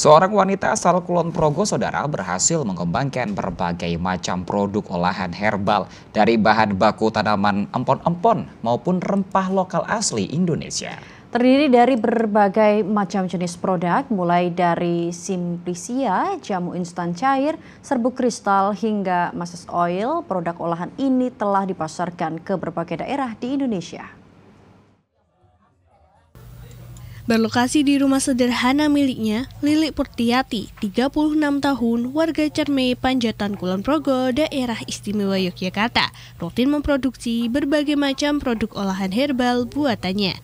Seorang wanita asal Kulon Progo, saudara, berhasil mengembangkan berbagai macam produk olahan herbal dari bahan baku tanaman empon-empon maupun rempah lokal asli Indonesia. Terdiri dari berbagai macam jenis produk, mulai dari simplicia, jamu instan cair, serbuk kristal, hingga masas oil, produk olahan ini telah dipasarkan ke berbagai daerah di Indonesia. Berlokasi di rumah sederhana miliknya, Lili Purtiati, 36 tahun, warga Cerme, Panjatan Kulon Progo, daerah istimewa Yogyakarta, rutin memproduksi berbagai macam produk olahan herbal buatannya.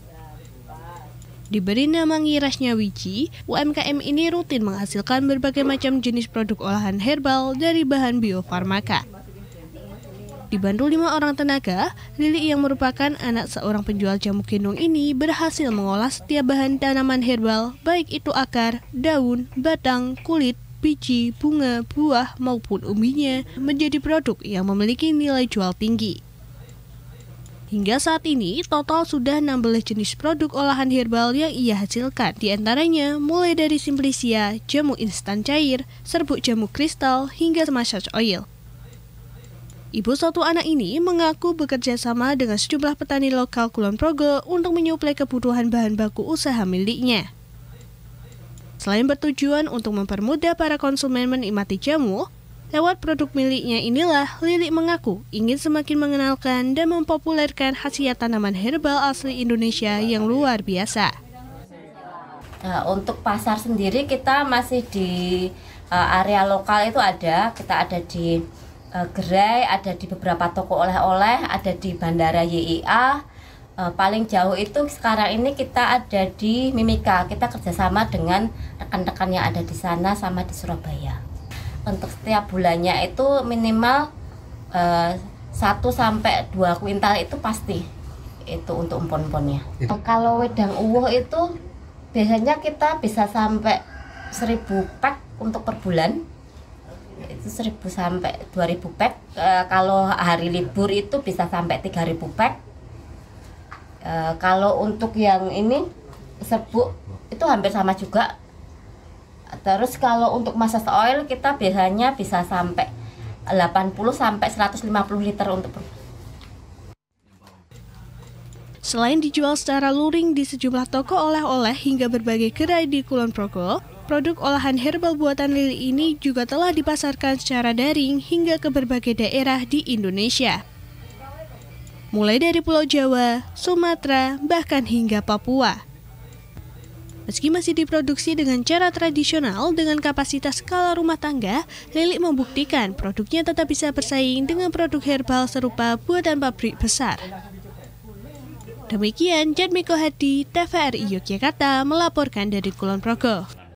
Diberi nama Ngirasnya Wiji, UMKM ini rutin menghasilkan berbagai macam jenis produk olahan herbal dari bahan biofarmaka. Dibantu lima orang tenaga, Lili yang merupakan anak seorang penjual jamu gendong ini berhasil mengolah setiap bahan tanaman herbal, baik itu akar, daun, batang, kulit, biji, bunga, buah, maupun umbinya menjadi produk yang memiliki nilai jual tinggi. Hingga saat ini, total sudah 16 jenis produk olahan herbal yang ia hasilkan. Di antaranya, mulai dari simplicia, jamu instan cair, serbuk jamu kristal, hingga massage oil. Ibu satu anak ini mengaku bekerja sama dengan sejumlah petani lokal Kulon Progo untuk menyuplai kebutuhan bahan baku usaha miliknya. Selain bertujuan untuk mempermudah para konsumen menikmati jamu, lewat produk miliknya inilah Lilik mengaku ingin semakin mengenalkan dan mempopulerkan khasiat tanaman herbal asli Indonesia yang luar biasa. Nah, untuk pasar sendiri kita masih di uh, area lokal itu ada, kita ada di Eh, gerai, ada di beberapa toko oleh-oleh, ada di Bandara YIA. E, eh, paling jauh itu sekarang ini kita ada di Mimika. Kita kerjasama dengan rekan-rekan yang ada di sana sama di Surabaya. Untuk setiap bulannya itu minimal eh, satu 1 sampai 2 kuintal itu pasti itu untuk empon-emponnya. Kalau wedang uwuh itu biasanya kita bisa sampai 1000 pack untuk per bulan itu 1000 sampai 2000 pack Uh, kalau hari libur itu bisa sampai 3000 pack Uh, kalau untuk yang ini serbuk itu hampir sama juga terus kalau untuk massage oil kita biasanya bisa sampai 80 sampai 150 liter untuk Selain dijual secara luring di sejumlah toko oleh-oleh hingga berbagai kedai di Kulon Progo, Produk olahan herbal buatan Lili ini juga telah dipasarkan secara daring hingga ke berbagai daerah di Indonesia. Mulai dari Pulau Jawa, Sumatera, bahkan hingga Papua. Meski masih diproduksi dengan cara tradisional dengan kapasitas skala rumah tangga, Lili membuktikan produknya tetap bisa bersaing dengan produk herbal serupa buatan pabrik besar. Demikian Jan Miko Hadi, TVRI Yogyakarta melaporkan dari Kulon Progo.